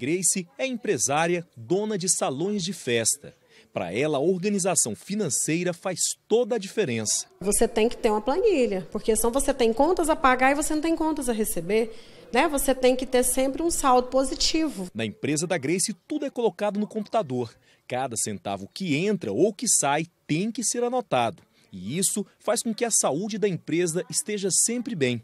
Grace é empresária, dona de salões de festa. Para ela, a organização financeira faz toda a diferença. Você tem que ter uma planilha, porque senão você tem contas a pagar e você não tem contas a receber. Né? Você tem que ter sempre um saldo positivo. Na empresa da Grace, tudo é colocado no computador. Cada centavo que entra ou que sai tem que ser anotado. E isso faz com que a saúde da empresa esteja sempre bem.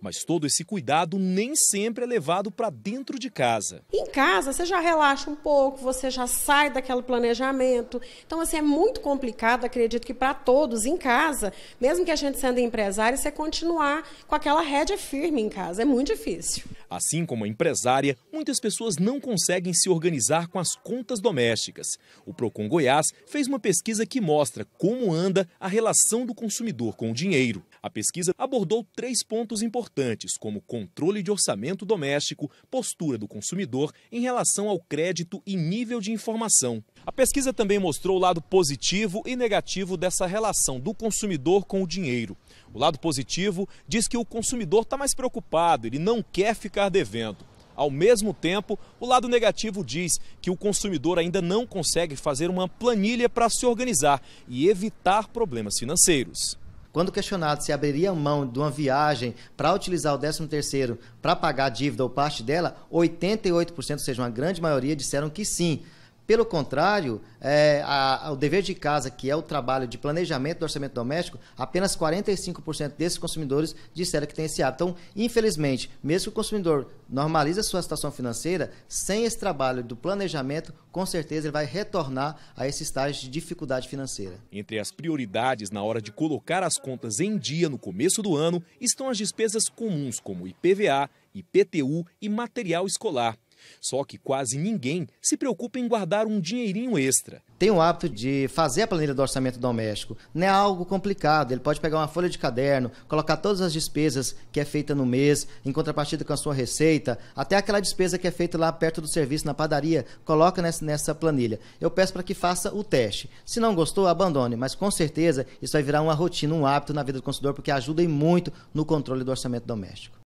Mas todo esse cuidado nem sempre é levado para dentro de casa. Em casa, você já relaxa um pouco, você já sai daquele planejamento. Então, assim, é muito complicado, acredito que para todos em casa, mesmo que a gente sendo empresário, você continuar com aquela rédea firme em casa. É muito difícil. Assim como a empresária, muitas pessoas não conseguem se organizar com as contas domésticas. O Procon Goiás fez uma pesquisa que mostra como anda a relação do consumidor com o dinheiro. A pesquisa abordou três pontos importantes, como controle de orçamento doméstico, postura do consumidor em relação ao crédito e nível de informação. A pesquisa também mostrou o lado positivo e negativo dessa relação do consumidor com o dinheiro. O lado positivo diz que o consumidor está mais preocupado, ele não quer ficar devendo. Ao mesmo tempo, o lado negativo diz que o consumidor ainda não consegue fazer uma planilha para se organizar e evitar problemas financeiros. Quando questionado se abriria mão de uma viagem para utilizar o 13 para pagar a dívida ou parte dela, 88%, ou seja, uma grande maioria, disseram que sim. Pelo contrário, é, a, a, o dever de casa, que é o trabalho de planejamento do orçamento doméstico, apenas 45% desses consumidores disseram que tem esse hábito. Então, infelizmente, mesmo que o consumidor normalize a sua situação financeira, sem esse trabalho do planejamento, com certeza ele vai retornar a esse estágio de dificuldade financeira. Entre as prioridades na hora de colocar as contas em dia no começo do ano estão as despesas comuns, como IPVA, IPTU e material escolar. Só que quase ninguém se preocupa em guardar um dinheirinho extra. Tem o hábito de fazer a planilha do orçamento doméstico. Não é algo complicado. Ele pode pegar uma folha de caderno, colocar todas as despesas que é feita no mês, em contrapartida com a sua receita, até aquela despesa que é feita lá perto do serviço, na padaria, coloca nessa planilha. Eu peço para que faça o teste. Se não gostou, abandone, mas com certeza isso vai virar uma rotina, um hábito na vida do consumidor, porque ajuda muito no controle do orçamento doméstico.